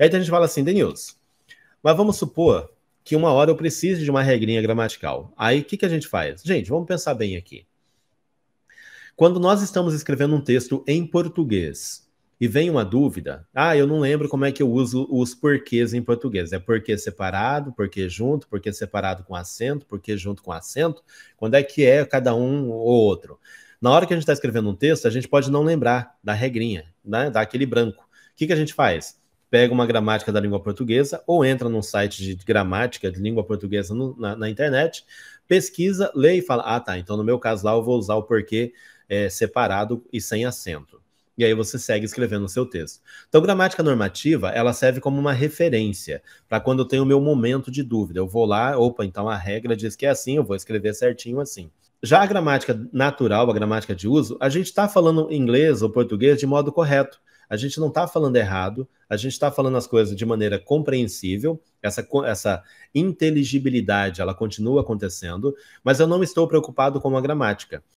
Aí então a gente fala assim, Denilson, mas vamos supor que uma hora eu precise de uma regrinha gramatical. Aí o que, que a gente faz? Gente, vamos pensar bem aqui. Quando nós estamos escrevendo um texto em português e vem uma dúvida, ah, eu não lembro como é que eu uso os porquês em português. É porquê separado, porquê junto, porquê separado com acento, porquê junto com acento. Quando é que é cada um ou outro? Na hora que a gente está escrevendo um texto, a gente pode não lembrar da regrinha, né? aquele branco. O que, que a gente faz? pega uma gramática da língua portuguesa ou entra num site de gramática de língua portuguesa no, na, na, internet, pesquisa, lê e fala: ah, tá, então no meu caso lá eu vou usar o porquê é, separado e sem acento. E aí você segue escrevendo o seu texto. Então, gramática normativa, ela serve como uma referência para quando eu tenho o meu momento de dúvida. Eu vou lá, opa, então a regra diz que é assim, eu vou escrever certinho assim. Já a gramática natural, a gramática de uso, a gente está falando inglês ou português de modo correto a gente não está falando errado, a gente está falando as coisas de maneira compreensível, essa, essa inteligibilidade ela continua acontecendo, mas eu não estou preocupado com a gramática.